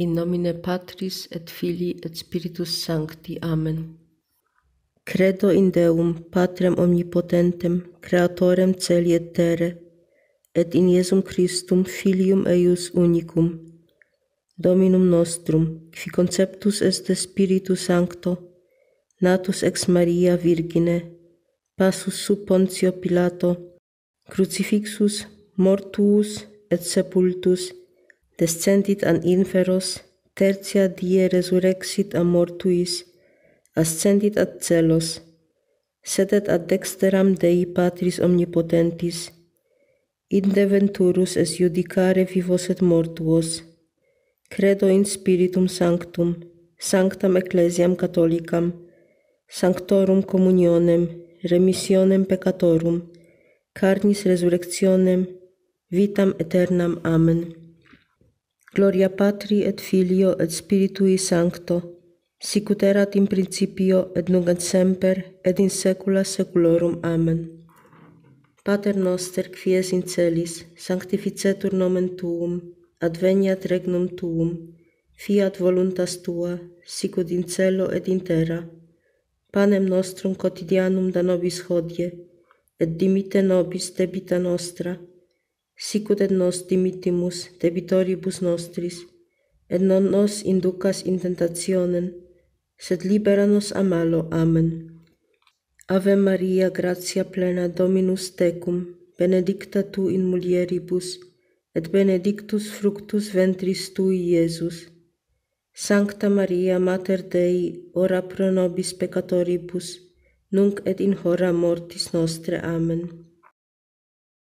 in nomine Patris et Filii et Spiritus Sancti. Amen. Credo in Deum, Patrem omnipotentem, Creatorem celi et terre, et in Iesum Christum, Filium eius unicum, Dominum nostrum, qui conceptus est de Spiritu Sancto, natus ex Maria Virgine, passus sub Pontio Pilato, crucifixus, mortuus et sepultus, descendit an inferos, tertia die resurrexit a mortuis, ascendit ad celos, sedet ad dexteram Dei Patris Omnipotentis, inde venturus es judicare vivos et mortuos, credo in Spiritum Sanctum, Sanctam Ecclesiam Catholicam, Sanctorum Communionem, Remissionem Pecatorum, Carnis Resurrectionem, Vitam Eternam, Amen. Gloria Patri et Filio et Spiritui Sancto, sicut erat in principio et nunc et semper et in saecula saeculorum. Amen. Pater noster, qui es in celis, sanctificetur nomen tuum, adveniat regnum tuum, fiat voluntas tua, sicut in celo et in terra. Panem nostrum quotidianum da nobis hodie, et dimite nobis debita nostra, et sic ut et nos dimittimus debitoribus nostris et non nos inducas in tentationem sed libera nos a malo amen ave maria gratia plena dominus tecum benedicta tu in mulieribus et benedictus fructus ventris tui iesus sancta maria mater dei ora pro nobis peccatoribus nunc et in hora mortis nostrae amen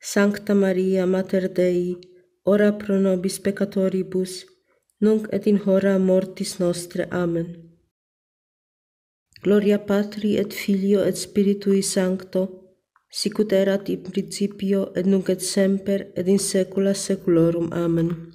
Sancta Maria Mater Dei, ora pro nobis peccatoribus, nunc et in hora mortis nostre. Amen. Gloria Patri et Filio et Spiritui Sancto, sicut erat in principio et nunc et semper et in saecula saeculorum. Amen.